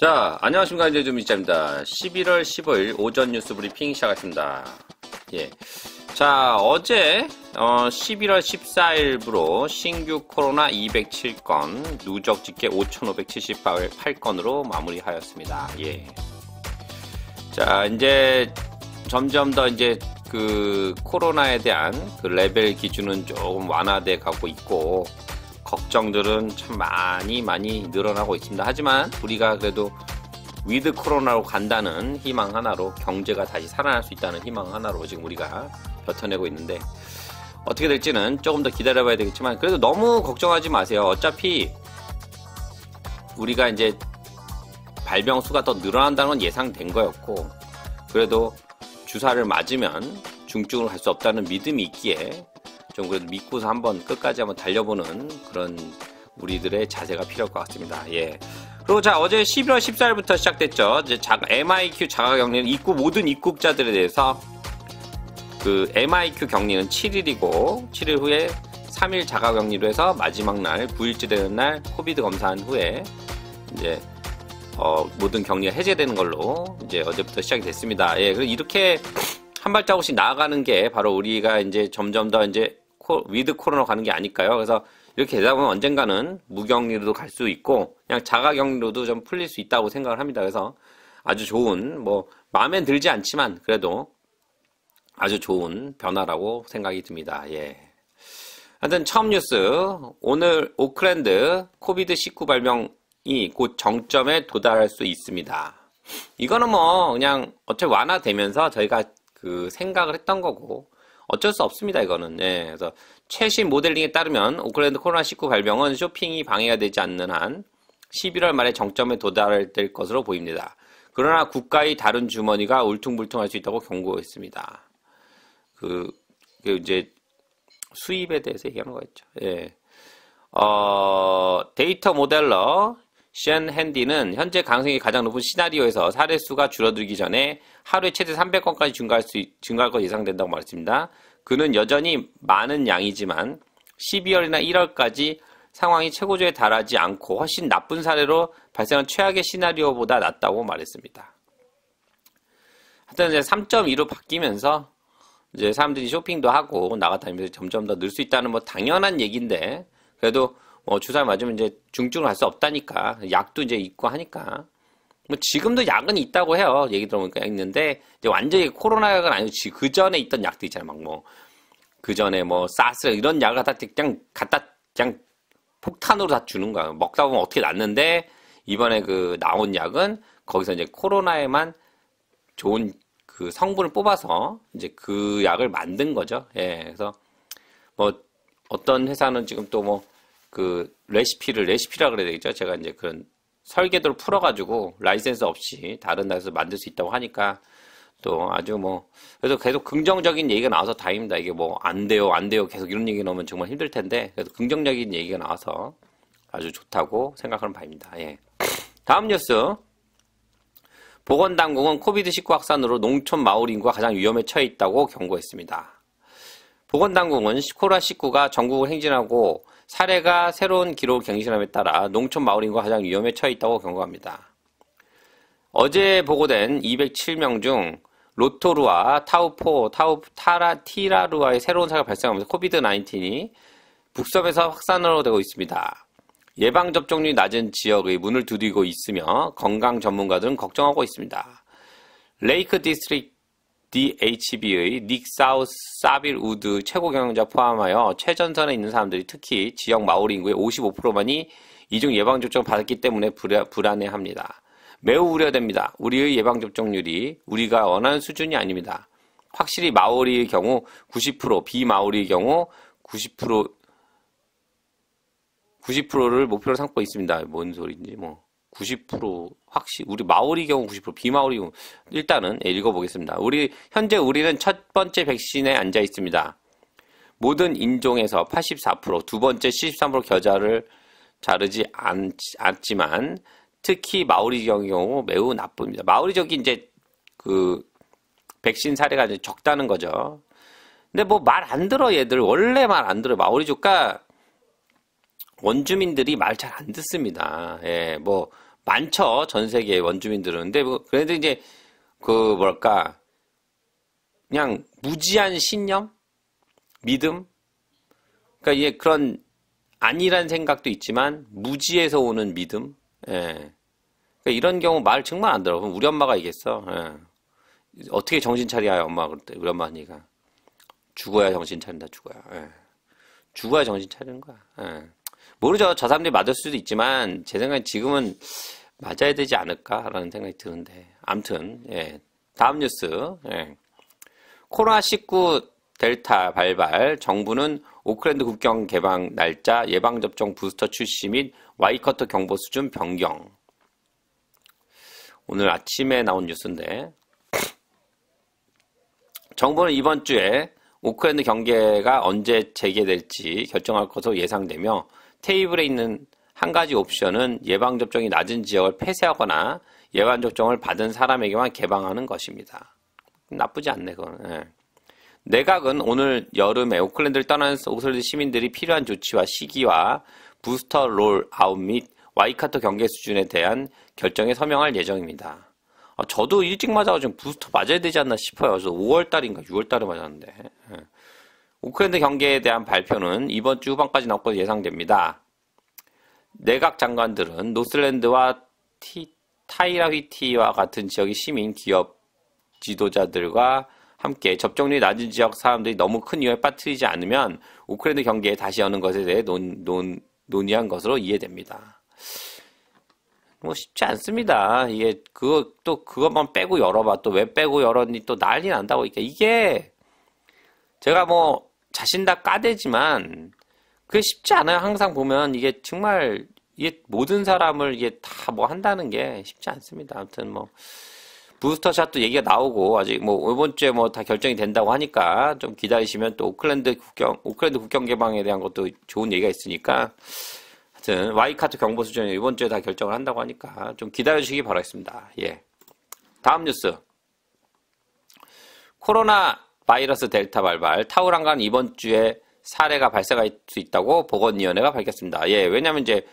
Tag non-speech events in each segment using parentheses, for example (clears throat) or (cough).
자, 안녕하십니까. 이제 좀 이자입니다. 11월 15일 오전 뉴스 브리핑 시작하겠습니다. 예. 자, 어제, 어, 11월 14일부로 신규 코로나 207건, 누적 집계 5,578건으로 마무리하였습니다. 예. 자, 이제 점점 더 이제 그 코로나에 대한 그 레벨 기준은 조금 완화돼 가고 있고, 걱정들은 참 많이 많이 늘어나고 있습니다. 하지만 우리가 그래도 위드 코로나로 간다는 희망 하나로 경제가 다시 살아날 수 있다는 희망 하나로 지금 우리가 버텨내고 있는데 어떻게 될지는 조금 더 기다려봐야 되겠지만 그래도 너무 걱정하지 마세요. 어차피 우리가 이제 발병 수가 더 늘어난다는 건 예상된 거였고 그래도 주사를 맞으면 중증으로 갈 수 없다는 믿음이 있기에 좀 그래도 믿고서 한번 끝까지 한번 달려보는 그런 우리들의 자세가 필요할 것 같습니다. 예. 그리고 자 어제 11월 14일부터 시작됐죠. 이제 자, MIQ 자가 격리는 입국 모든 입국자들에 대해서 그 MIQ 격리는 7일이고 7일 후에 3일 자가 격리로 해서 마지막 날 9일째 되는 날 코비드 검사한 후에 이제 어, 모든 격리가 해제되는 걸로 이제 어제부터 시작이 됐습니다. 예, 그리고 이렇게 한 발자국씩 나아가는 게 바로 우리가 이제 점점 더 이제 코, 위드 코로나 가는 게 아닐까요? 그래서 이렇게 되다 보면 언젠가는 무격리로도 갈 수 있고 그냥 자가격리로도 좀 풀릴 수 있다고 생각을 합니다. 그래서 아주 좋은 뭐 마음에 들지 않지만 그래도 아주 좋은 변화라고 생각이 듭니다. 예. 하여튼 처음 뉴스 오늘 오클랜드 코비드 19 발병이 곧 정점에 도달할 수 있습니다. 이거는 뭐 그냥 어차피 완화되면서 저희가 그 생각을 했던 거고 어쩔 수 없습니다, 이거는. 예, 그래서 최신 모델링에 따르면 오클랜드 코로나19 발병은 쇼핑이 방해가 되지 않는 한 11월 말에 정점에 도달될 것으로 보입니다. 그러나 국가의 다른 주머니가 울퉁불퉁할 수 있다고 경고했습니다. 그, 그 이제 수입에 대해서 얘기하는 거였죠. 예. 어, 데이터 모델러 시언 핸디는 현재 가능성이 가장 높은 시나리오에서 사례수가 줄어들기 전에 하루에 최대 300건까지 증가할 수 증가할 것 예상된다고 말했습니다. 그는 여전히 많은 양이지만 12월이나 1월까지 상황이 최고조에 달하지 않고 훨씬 나쁜 사례로 발생한 최악의 시나리오보다 낫다고 말했습니다. 하여튼 이제 3.2로 바뀌면서 이제 사람들이 쇼핑도 하고 나갔다니면서 점점 더 늘 수 있다는 뭐 당연한 얘기인데 그래도 어, 주사 맞으면 이제 중증을 할 수 없다니까. 약도 이제 있고 하니까. 뭐 지금도 약은 있다고 해요. 얘기 들어보니까 있는데 이제 완전히 코로나약은 아니고 그 전에 있던 약도 있잖아요. 막 뭐 그 전에 뭐 사스 이런 약을 다 그냥 갖다 그냥 폭탄으로 다 주는 거야. 먹다 보면 어떻게 낫는데 이번에 그 나온 약은 거기서 이제 코로나에만 좋은 그 성분을 뽑아서 이제 그 약을 만든 거죠. 예. 그래서 뭐 어떤 회사는 지금 또뭐 그 레시피를 레시피라 그래야 되겠죠. 제가 이제 그런 설계도를 풀어가지고 라이센스 없이 다른 나라에서 만들 수 있다고 하니까 또 아주 뭐 그래서 계속 긍정적인 얘기가 나와서 다행입니다. 이게 뭐 안 돼요, 안 돼요 계속 이런 얘기 나오면 정말 힘들 텐데 그래서 긍정적인 얘기가 나와서 아주 좋다고 생각하는 바입니다. 예. 다음 뉴스. 보건당국은 코비드19 확산으로 농촌 마을 인구가 가장 위험에 처해 있다고 경고했습니다. 보건당국은 코로나19가 전국을 행진하고 사례가 새로운 기록을 갱신함에 따라 농촌 마을인과 가장 위험에 처해 있다고 경고합니다. 어제 보고된 207명 중 로토루아, 타우포, 타우, 타라, 티라루아의 새로운 사가 례 발생하면서 코비드-19이 북섬에서 확산으로 되고 있습니다. 예방접종률이 낮은 지역의 문을 두드리고 있으며 건강 전문가들은 걱정하고 있습니다. 레이크 디스트릭 DHB의 닉 사우스 사빌 우드 최고 경영자 포함하여 최전선에 있는 사람들이 특히 지역 마오리 인구의 55%만이 이중 예방접종 을 받았기 때문에 불안해합니다. 매우 우려됩니다. 우리의 예방접종률이 우리가 원하는 수준이 아닙니다. 확실히 마오리의 경우 90%, 비마오리의 경우 90%, 90%를 목표로 삼고 있습니다. 뭔 소리인지 뭐. 90% 확실 우리 마오리 경우 90% 비마오리 경우 일단은 예, 읽어보겠습니다. 우리 현재 우리는 첫 번째 백신에 앉아 있습니다. 모든 인종에서 84%두 번째 73% 겨자를 자르지 않, 않지만 특히 마오리 경우 매우 나쁩니다. 마오리족이 이제 그 백신 사례가 이제 적다는 거죠. 근데 뭐 말 안 들어 얘들 원래 말 안 들어 마오리족과 원주민들이 말 잘 안 듣습니다. 예, 뭐 많죠. 전 세계 원주민들은. 근데 뭐, 그래도 이제 그 뭐랄까 그냥 무지한 신념, 믿음. 그러니까 이게 그런 아니란 생각도 있지만 무지에서 오는 믿음. 예. 그러니까 이런 경우 말 정말 안 들어. 우리 엄마가 이기어 예. 어떻게 정신 차려야 엄마 그때 럴 우리 엄마 하니까 죽어야 정신 차린다 죽어야. 예. 죽어야 정신 차리는 거야. 예. 모르죠. 저 사람들이 맞을 수도 있지만 제 생각엔 지금은 맞아야 되지 않을까라는 생각이 드는데 암튼 예. 다음 뉴스 예. 코로나19 델타 발발 정부는 오클랜드 국경 개방 날짜 예방접종 부스터 출시 및 와이커터 경보 수준 변경 오늘 아침에 나온 뉴스인데 정부는 이번 주에 오클랜드 경계가 언제 재개될지 결정할 것으로 예상되며 테이블에 있는 한 가지 옵션은 예방접종이 낮은 지역을 폐쇄하거나 예방접종을 받은 사람에게만 개방하는 것입니다. 나쁘지 않네, 그건. 네. 예. 내각은 오늘 여름에 오클랜드를 떠난 오클랜드 시민들이 필요한 조치와 시기와 부스터 롤 아웃 및 와이카토 경계 수준에 대한 결정에 서명할 예정입니다. 아, 저도 일찍 맞아가지고 부스터 맞아야 되지 않나 싶어요. 그래서 5월달인가 6월달에 맞았는데. 네. 오클랜드 경계에 대한 발표는 이번 주 후반까지 나올 것으로 예상됩니다. 내각 장관들은 노슬랜드와 티, 타이라휘티와 같은 지역의 시민, 기업 지도자들과 함께 접종률이 낮은 지역 사람들이 너무 큰 위험에 빠뜨리지 않으면 우크라이나 경계에 다시 여는 것에 대해 논, 논, 논의한 것으로 이해됩니다. 뭐 쉽지 않습니다. 이게 그거 또 그것만 빼고 열어봐 또 왜 빼고 열었니 또 난리 난다고 이게 이게 제가 뭐 자신 다 까대지만 그게 쉽지 않아요. 항상 보면 이게 정말 이게 모든 사람을 이게 다 뭐 한다는 게 쉽지 않습니다. 아무튼 뭐 부스터 샷도 얘기가 나오고 아직 뭐 이번 주에 뭐 다 결정이 된다고 하니까 좀 기다리시면 또 오클랜드 국경 오클랜드 국경 개방에 대한 것도 좋은 얘기가 있으니까 하여튼 와이카트 경보 수준이 이번 주에 다 결정을 한다고 하니까 좀 기다려 주시기 바라겠습니다. 예. 다음 뉴스. 코로나 바이러스 델타 발발 타우랑간 이번 주에 사례가 발생할 수 있다고 보건위원회가 밝혔습니다. 예, 왜냐면 이제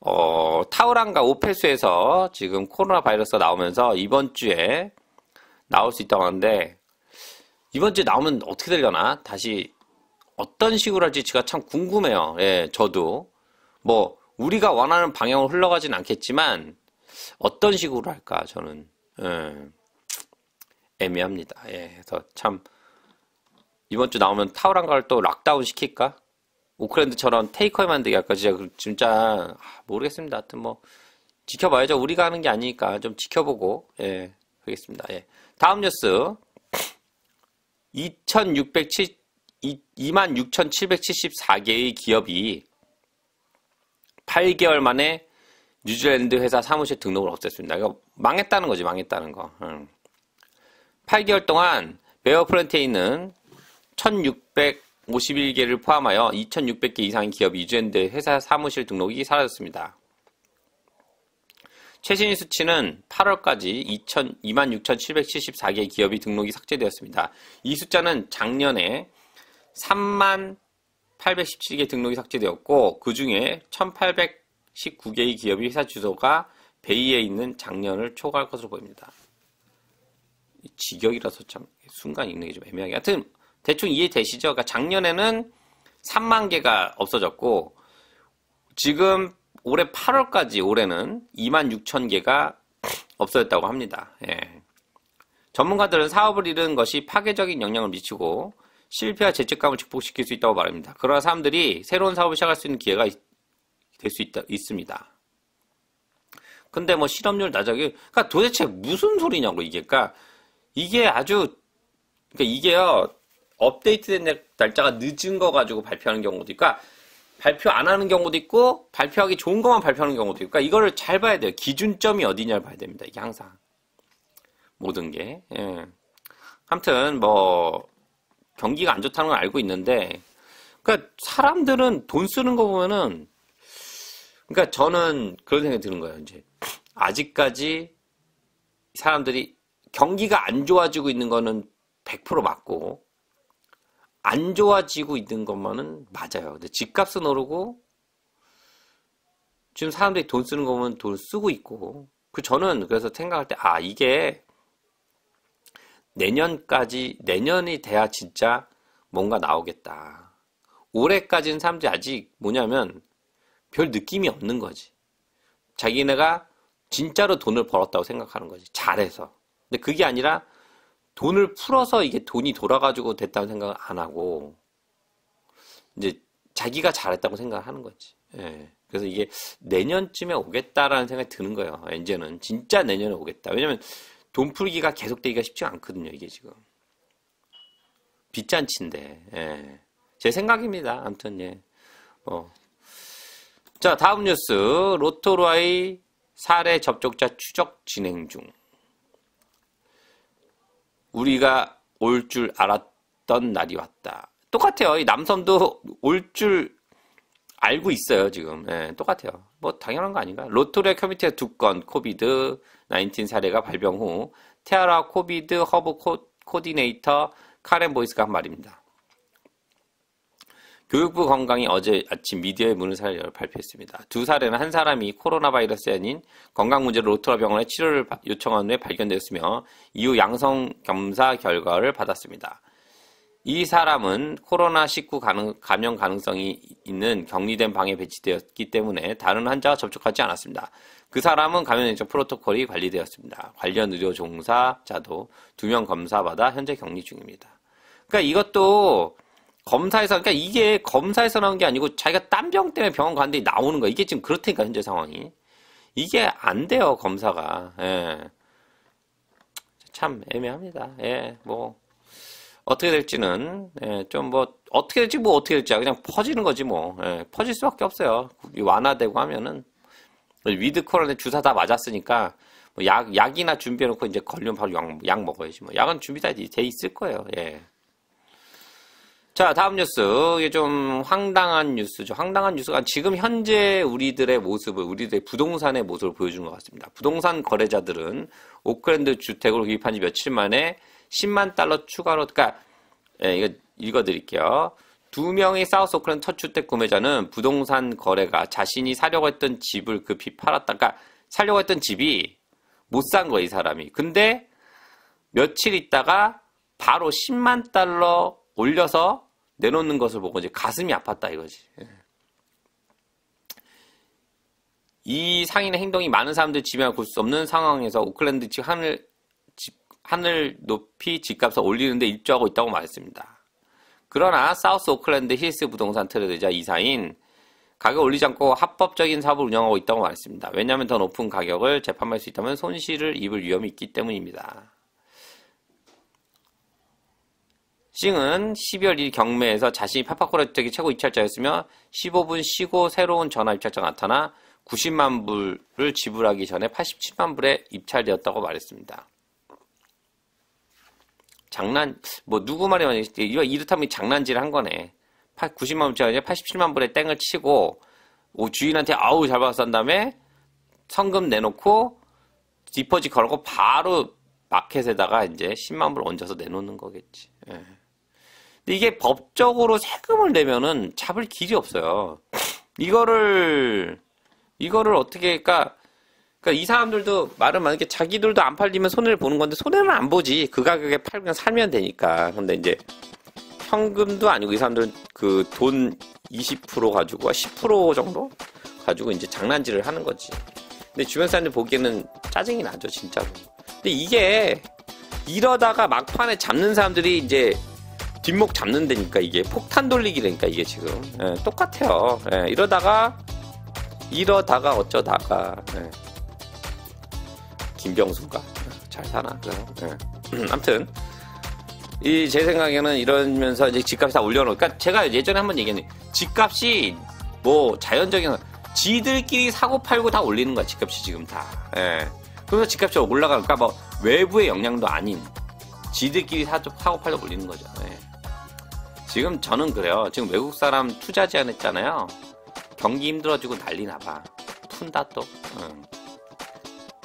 어, 타우랑과 오페수에서 지금 코로나 바이러스 가 나오면서 이번 주에 나올 수 있다고 하는데 이번 주에 나오면 어떻게 되려나 다시 어떤 식으로 할지 제가 참 궁금해요. 예, 저도 뭐 우리가 원하는 방향으로 흘러가진 않겠지만 어떤 식으로 할까 저는 예, 애매합니다. 예, 그래서 참. 이번 주 나오면 탁월한 걸또 락다운 시킬까? 오클랜드처럼 테이커에 만들기 할까? 진짜, 그, 진짜, 모르겠습니다. 하여튼 뭐, 지켜봐야죠. 우리가 하는 게 아니니까 좀 지켜보고, 예, 하겠습니다. 예. 다음 뉴스. 2607, 26,774개의 기업이 8개월 만에 뉴질랜드 회사 사무실 등록을 없앴습니다. 이거 망했다는 거지, 망했다는 거. 음. 8개월 동안 베어플랜트에 있는 1,651개를 포함하여 2,600개 이상의 기업 이주연대 회사 사무실 등록이 사라졌습니다. 최신 수치는 8월까지 26,774개 기업이 등록이 삭제되었습니다. 이 숫자는 작년에 3만 817개 등록이 삭제되었고 그 중에 1,819개의 기업이 회사 주소가 베이에 있는 작년을 초과할 것으로 보입니다. 직역이라서 참 순간 읽는 게 좀 애매하게. 하여튼 대충 이해되시죠? 그러니까 작년에는 3만 개가 없어졌고 지금 올해 8월까지 올해는 2만 6천 개가 없어졌다고 합니다. 예. 전문가들은 사업을 잃은 것이 파괴적인 영향을 미치고 실패와 죄책감을 증복시킬수 있다고 말합니다. 그러나 사람들이 새로운 사업을 시작할 수 있는 기회가 될 수 있다 있습니다. 근데 뭐 실업률 낮아기 그니까 도대체 무슨 소리냐고 이게 그니까 이게 아주 그니까 이게요 업데이트된 날짜가 늦은 거 가지고 발표하는 경우도 있고 아, 발표 안 하는 경우도 있고 발표하기 좋은 것만 발표하는 경우도 있고 그러니까 이거를 잘 봐야 돼요. 기준점이 어디냐를 봐야 됩니다. 이게 항상 모든 게. 예. 아무튼 뭐 경기가 안 좋다는 건 알고 있는데 그러니까 사람들은 돈 쓰는 거 보면은 그러니까 저는 그런 생각이 드는 거예요. 이제 아직까지 사람들이 경기가 안 좋아지고 있는 거는 100% 맞고 안 좋아지고 있는 것만은 맞아요. 근데 집값은 오르고 지금 사람들이 돈 쓰는 거 보면 돈 쓰고 있고 그 저는 그래서 생각할 때 아 이게 내년까지 내년이 돼야 진짜 뭔가 나오겠다. 올해까지는 사람들이 아직 뭐냐면 별 느낌이 없는 거지. 자기네가 진짜로 돈을 벌었다고 생각하는 거지. 잘해서. 근데 그게 아니라 돈을 풀어서 이게 돈이 돌아가지고 됐다는 생각을 안 하고 이제 자기가 잘했다고 생각 하는 거지. 예. 그래서 이게 내년쯤에 오겠다라는 생각이 드는 거예요. 이제는 진짜 내년에 오겠다. 왜냐면 돈 풀기가 계속되기가 쉽지 않거든요. 이게 지금 빚잔치인데 예. 제 생각입니다. 아무튼 예. 어. 자 다음 뉴스 로또로아이 사례 접촉자 추적 진행 중. 우리가 올 줄 알았던 날이 왔다. 똑같아요. 이 남섬도 올 줄 알고 있어요, 지금. 예, 똑같아요. 뭐, 당연한 거 아닌가? 로토리아 커뮤니티에 두 건, 코비드 19 사례가 발병 후, 테아라 코비드 허브 코, 디네이터 카렌 보이스가 한 말입니다. 교육부 건강이 어제 아침 미디어의 문을 살려 발표했습니다. 두 사례는 한 사람이 코로나 바이러스 아닌 건강 문제로 로트라 병원에 치료를 요청한 후에 발견되었으며 이후 양성 검사 결과를 받았습니다. 이 사람은 코로나19 감염 가능성이 있는 격리된 방에 배치되었기 때문에 다른 환자와 접촉하지 않았습니다. 그 사람은 감염 예방 프로토콜이 관리되었습니다. 관련 의료 종사자도 두 명 검사받아 현재 격리 중입니다. 그러니까 이것도 검사에서 그러니까 이게 검사에서 나온 게 아니고 자기가 딴 병 때문에 병원 간 데 나오는 거야. 이게 지금 그렇다니까 현재 상황이. 이게 안 돼요 검사가. 예. 참 애매합니다. 예, 뭐 어떻게 될지는 예, 좀뭐 어떻게 될지 뭐 어떻게 될지 그냥 퍼지는 거지 뭐 예, 퍼질 수밖에 없어요. 완화되고 하면은 위드 코로나 주사 다 맞았으니까 뭐약 약이나 준비해놓고 이제 걸리면 바로 약, 약 먹어야지 뭐 약은 준비 다 돼 있을 거예요. 예. 자, 다음 뉴스. 이게 좀 황당한 뉴스죠. 황당한 뉴스가 지금 현재 우리들의 모습을, 우리들의 부동산의 모습을 보여준 것 같습니다. 부동산 거래자들은 오클랜드주택으로 구입한 지 며칠 만에 10만 달러 추가로, 그러니까, 예, 이거 읽어드릴게요. 두 명의 사우스 오클랜드첫 주택 구매자는 부동산 거래가 자신이 사려고 했던 집을 급히 팔았다. 그니까 사려고 했던 집이 못 산 거예요, 이 사람이. 근데 며칠 있다가 바로 10만 달러 올려서 내놓는 것을 보고 이제 가슴이 아팠다 이거지. 예. 이 상인의 행동이 많은 사람들 지배굴수 없는 상황에서 오클랜드 측 하늘 집, 하늘 높이 집값을 올리는데 일조하고 있다고 말했습니다. 그러나 사우스 오클랜드 힐스 부동산 트레드자 이사인 가격 올리지 않고 합법적인 사업을 운영하고 있다고 말했습니다. 왜냐하면 더 높은 가격을 재판할 수 있다면 손실을 입을 위험이 있기 때문입니다. 싱은 12월 1일 경매에서 자신이 파파코라 주택의 최고 입찰자였으며 15분 쉬고 새로운 전화 입찰자가 나타나 90만 불을 지불하기 전에 87만 불에 입찰되었다고 말했습니다. 장난 뭐 누구 말이 많이 이렇다면 장난질을 한 거네. 90만 불짜리 87만 불에 땡을 치고 주인한테 아우 잘 받았어 한 다음에 성금 내놓고 디퍼지 걸고 바로 마켓에다가 이제 10만 불 얹어서 내놓는 거겠지. 예. 근데 이게 법적으로 세금을 내면은 잡을 길이 없어요. 이거를 이거를 어떻게 그니까그니까이 사람들도 말은 만약에 자기들도 안 팔리면 손해를 보는 건데 손해는 안 보지. 그 가격에 팔면 살면 되니까. 근데 이제 현금도 아니고 이 사람들은 그 돈 20% 가지고 10% 아, 정도 가지고 이제 장난질을 하는 거지. 근데 주변 사람들 보기에는 짜증이 나죠, 진짜로. 근데 이게 이러다가 막판에 잡는 사람들이 이제 뒷목 잡는 데니까 이게 폭탄 돌리기라니까 이게 지금 예, 똑같아요. 예, 이러다가 이러다가 어쩌다가 예. 김병수가 잘 사나 그 (clears throat) 아무튼 이 제 생각에는 이러면서 이제 집값이 다 올려놓으니까 그러니까 제가 예전에 한번 얘기했는데 집값이 뭐 자연적인 지들끼리 사고 팔고 다 올리는 거야 집값이 지금 다. 예. 그래서 집값이 올라가니까 뭐 외부의 영향도 아닌 지들끼리 사고 팔고 올리는 거죠. 지금 저는 그래요. 지금 외국 사람 투자 제안했잖아요 경기 힘들어지고 난리 나봐. 푼다 또. 응.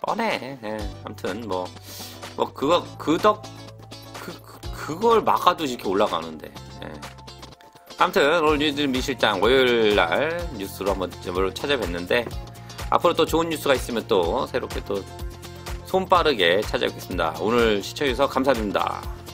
뻔해. 예. 아무튼 뭐, 뭐 그거 그 덕 그, 그걸 막아도 이렇게 올라가는데. 예. 아무튼 오늘 뉴스 미실장 월요일 날 뉴스로 한번 찾아뵀는데 앞으로 또 좋은 뉴스가 있으면 또 새롭게 또 손빠르게 찾아뵙겠습니다. 오늘 시청해주셔서 감사드립니다.